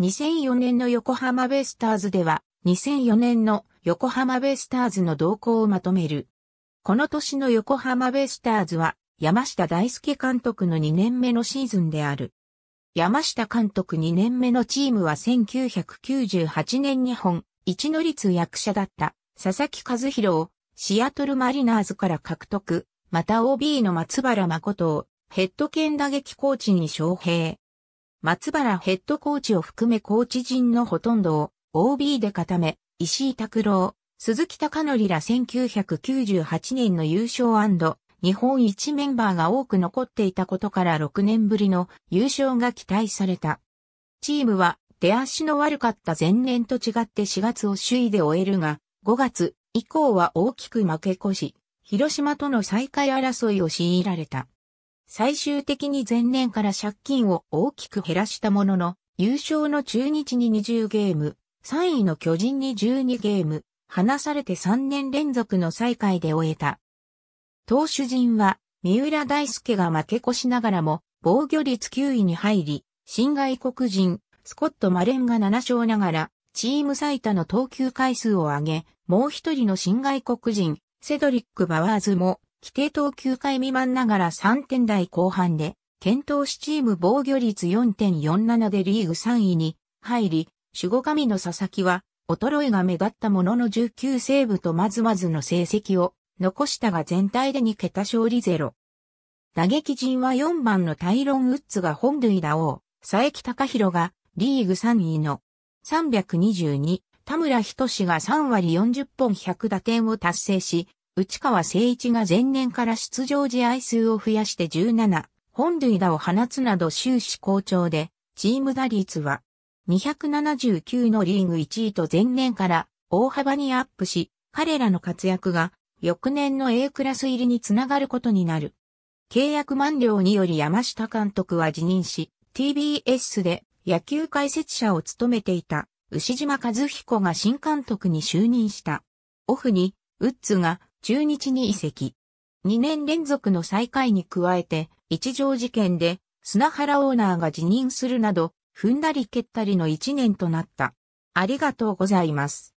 2004年の横浜ベイスターズでは、2004年の横浜ベイスターズの動向をまとめる。この年の横浜ベイスターズは、山下大輔監督の2年目のシーズンである。山下監督2年目のチームは1998年日本、一の率役者だった佐々木和弘をシアトルマリナーズから獲得、また OB の松原誠をヘッド兼打撃コーチに招聘。松原ヘッドコーチを含めコーチ陣のほとんどを OB で固め、石井拓郎、鈴木隆則ら1998年の優勝日本一メンバーが多く残っていたことから6年ぶりの優勝が期待された。チームは出足の悪かった前年と違って4月を首位で終えるが、5月以降は大きく負け越し、広島との再開争いを強いられた。最終的に前年から借金を大きく減らしたものの、優勝の中日に20ゲーム、3位の巨人に12ゲーム、離されて3年連続の再開で終えた。投手陣は、三浦大輔が負け越しながらも、防御率9位に入り、新外国人、スコット・マレンが7勝ながら、チーム最多の投球回数を上げ、もう一人の新外国人、セドリック・バワーズも規定投球回未満ながら3点台後半で、検討しチーム防御率4.47でリーグ3位に入り、守護神の佐々木は、衰えが目立ったものの19セーブとまずまずの成績を残したが全体で2桁勝利ゼロ。打撃陣は4番のタイロン・ウッズが本塁打王、佐伯隆弘がリーグ3位の322、田村仁が3割40本100打点を達成し、内川誠一が前年から出場試合数を増やして17、本塁打を放つなど終始好調で、チーム打率は279のリーグ1位と前年から大幅にアップし、彼らの活躍が翌年の A クラス入りにつながることになる。契約満了により山下監督は辞任し、TBS で野球解説者を務めていた牛島和彦が新監督に就任した。オフに、ウッズが中日に移籍。2年連続の再会に加えて、一条事件で、砂原オーナーが辞任するなど、踏んだり蹴ったりの1年となった。ありがとうございます。